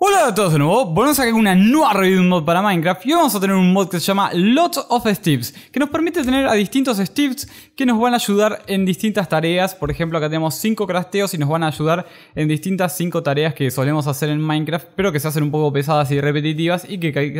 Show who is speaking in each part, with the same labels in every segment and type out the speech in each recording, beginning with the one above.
Speaker 1: Hola a todos de nuevo, volvemos acá con una nueva review de un mod para Minecraft y vamos a tener un mod que se llama Lots of Steves que nos permite tener a distintos Steves que nos van a ayudar en distintas tareas por ejemplo acá tenemos 5 crasteos y nos van a ayudar en distintas 5 tareas que solemos hacer en Minecraft pero que se hacen un poco pesadas y repetitivas y que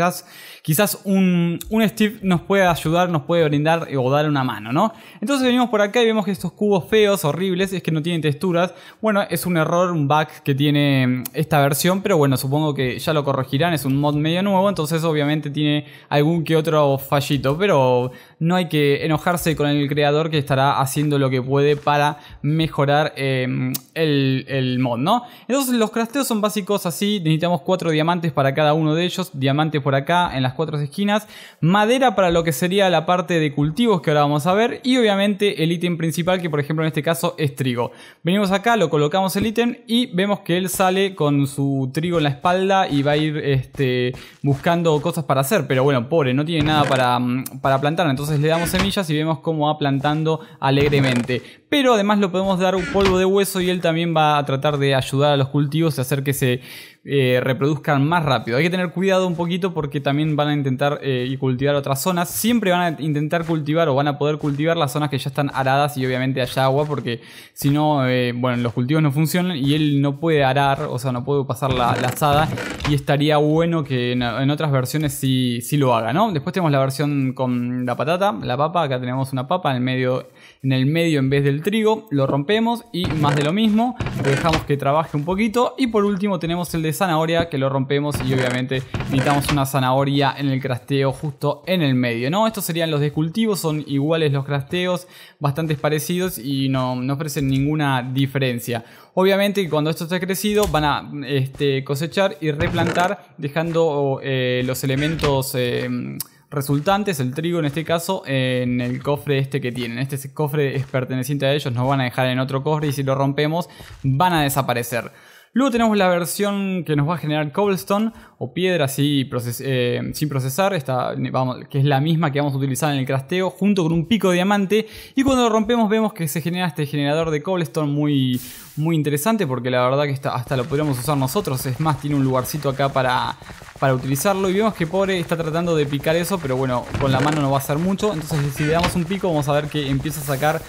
Speaker 1: quizás, un, un Steve nos puede ayudar, nos puede brindar o dar una mano, ¿no? Entonces venimos por acá y vemos que estos cubos feos, horribles, es que no tienen texturas, bueno es un error, un bug que tiene esta versión pero bueno supongo que ya lo corregirán, es un mod medio nuevo, entonces obviamente tiene algún que otro fallito, pero no hay que enojarse con el creador que estará haciendo lo que puede para mejorar em, el, el, mod, ¿no? Entonces los crafteos son básicos así, necesitamos cuatro diamantes para cada uno de ellos, diamantes por acá en las cuatro esquinas, madera para lo que sería la parte de cultivos que ahora vamos a ver y obviamente el ítem principal que por ejemplo en este caso es trigo. Venimos acá, lo colocamos el ítem y vemos que él sale con su trigo en la espalda y va a ir este, buscando cosas para hacer. Pero bueno, pobre, no tiene nada mm, para, plantar. Entonces le damos semillas y vemos cómo va plantando alegremente. Pero además lo podemos dar un polvo de hueso y él también va a tratar de ayudar a los cultivos y hacer que se eh, reproduzcan más rápido. Hay que tener cuidado un poquito porque también van a intentar eh, y cultivar otras zonas. Siempre van a intentar cultivar o van a poder cultivar las zonas que ya están aradas y obviamente haya agua porque si no, eh, bueno, los cultivos no funcionan y él no puede arar, o sea, no puede pasar la, la asada y estaría bueno que en, otras versiones sí, lo haga, ¿no? Después tenemos la versión con la patata, la papa, acá tenemos una papa en el medio, en, el medio en vez del trigo, lo rompemos y más de lo mismo, dejamos que trabaje un poquito y por último tenemos el de zanahoria que lo rompemos y obviamente necesitamos una zanahoria en el crasteo justo en el medio, ¿no? Estos serían los de cultivo, son iguales los crasteos, bastante parecidos y no, ofrecen ninguna diferencia. Obviamente cuando esto esté crecido van a este, cosechar y replantar dejando eh, los elementos... Eh, resultantes, el trigo en este caso, en el cofre este que tienen. Este cofre es perteneciente a ellos, nos van a dejar en otro cofre y si lo rompemos van a desaparecer. Luego tenemos la versión que nos va a generar cobblestone o piedra así eh, sin procesar, que es la misma que vamos a utilizar en el crasteo junto con un pico de diamante y cuando lo rompemos vemos que se genera este generador de cobblestone muy, muy interesante porque la verdad que hasta lo podríamos usar nosotros, es más, tiene un lugarcito acá para, para utilizarlo. Y vemos que pobre está tratando de picar eso, pero bueno, con la mano no va a hacer mucho. Entonces si le damos un pico vamos a ver que empieza a sacar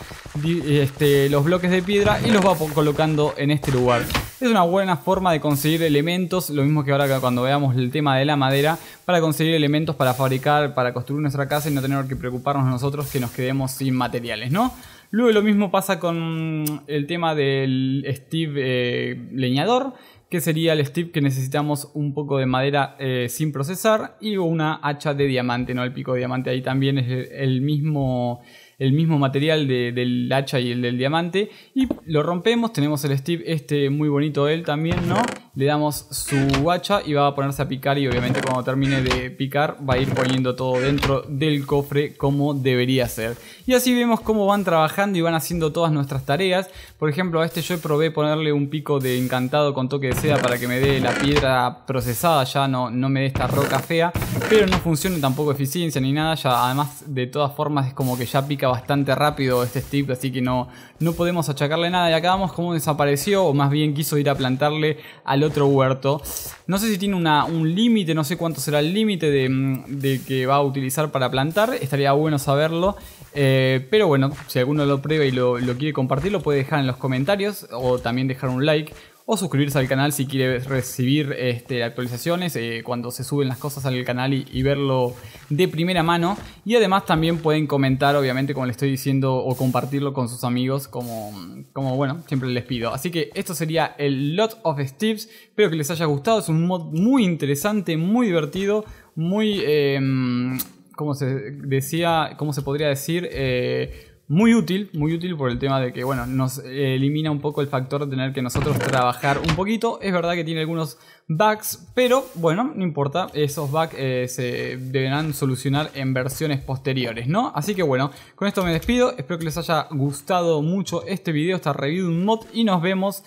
Speaker 1: este, los bloques de piedra y los va colocando en este lugar. Es una buena forma de conseguir elementos, lo mismo que ahora cuando veamos el tema de la madera, para conseguir elementos para fabricar, para construir nuestra casa y no tener que preocuparnos nosotros que nos quedemos sin materiales, ¿no? Luego lo mismo pasa con el tema del Steve eh, leñador, que sería el Steve que necesitamos un poco de madera eh, sin procesar y una hacha de diamante, ¿no? El pico de diamante ahí también es el mismo el mismo material de, del hacha y el del diamante. Y lo rompemos, tenemos el Steve este muy bonito él también, ¿no? Le damos su hacha y va a ponerse a picar y obviamente cuando termine de picar va a ir poniendo todo dentro del cofre como debería ser. Y así vemos cómo van trabajando y van haciendo todas nuestras tareas. Por ejemplo, a este yo probé ponerle un pico de encantado con toque de seda para que me dé la piedra procesada, ya no, no me dé esta roca fea. Pero no funciona tampoco eficiencia ni nada, ya además de todas formas es como que ya pica bastante rápido este Steve, así que no, no podemos achacarle nada. Y acabamos como desapareció, o más bien quiso ir a plantarle al otro huerto. No sé si tiene un límite, no sé cuánto será el límite mm, de, que va a utilizar para plantar, estaría bueno saberlo. Eh, pero bueno, si alguno lo prueba y lo quiere compartir, lo puede dejar en los comentarios o también dejar un like o suscribirse al canal si quiere recibir este, actualizaciones eh, cuando se suben las cosas al canal y, verlo de primera mano. Y además también pueden comentar, obviamente, como le estoy diciendo, o compartirlo con sus amigos, como, como bueno, siempre les pido. Así que esto sería el Lot of tips Espero que les haya gustado. Es un mod muy interesante, muy divertido, muy... como em, ¿Cómo se decía? ¿Cómo se podría decir? Eh, muy útil, muy útil por el tema de que, bueno, nos elimina un poco el factor de tener que nosotros trabajar un poquito. Es verdad que tiene algunos bugs, pero bueno, no importa, esos bugs eh, se deberán solucionar en versiones posteriores, ¿no? Así que bueno, con esto me despido, espero que les haya gustado mucho este video, esta review de un mod y nos vemos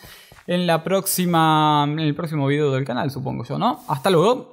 Speaker 1: en la próxima, en el próximo video del canal, supongo yo, ¿no? Hasta luego.